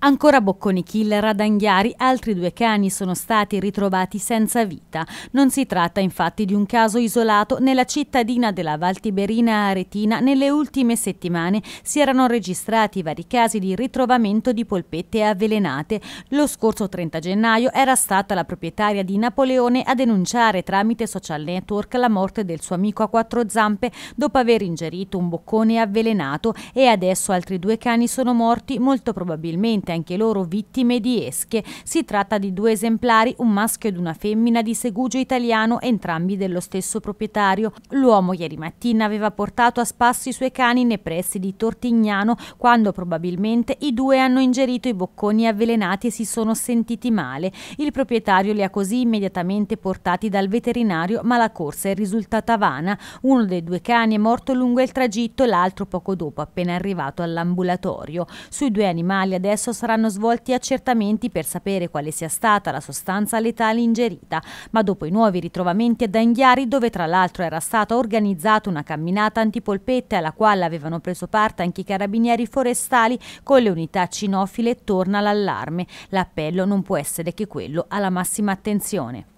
Ancora Bocconi Killer ad Anghiari altri due cani sono stati ritrovati senza vita. Non si tratta infatti di un caso isolato. Nella cittadina della Valtiberina Aretina nelle ultime settimane si erano registrati vari casi di ritrovamento di polpette avvelenate. Lo scorso 30 gennaio era stata la proprietaria di Napoleone a denunciare tramite social network la morte del suo amico a quattro zampe dopo aver ingerito un boccone avvelenato e adesso altri due cani sono morti molto probabilmente probabilmente anche loro vittime di esche. Si tratta di due esemplari, un maschio ed una femmina di segugio italiano, entrambi dello stesso proprietario. L'uomo ieri mattina aveva portato a spasso i suoi cani nei pressi di Tortignano quando probabilmente i due hanno ingerito i bocconi avvelenati e si sono sentiti male. Il proprietario li ha così immediatamente portati dal veterinario ma la corsa è risultata vana. Uno dei due cani è morto lungo il tragitto, l'altro poco dopo appena arrivato all'ambulatorio. Sui due animali adesso saranno svolti accertamenti per sapere quale sia stata la sostanza letale ingerita, ma dopo i nuovi ritrovamenti ad Anghiari, dove tra l'altro era stata organizzata una camminata antipolpette alla quale avevano preso parte anche i carabinieri forestali con le unità cinofile, torna l'allarme. L'appello non può essere che quello alla massima attenzione.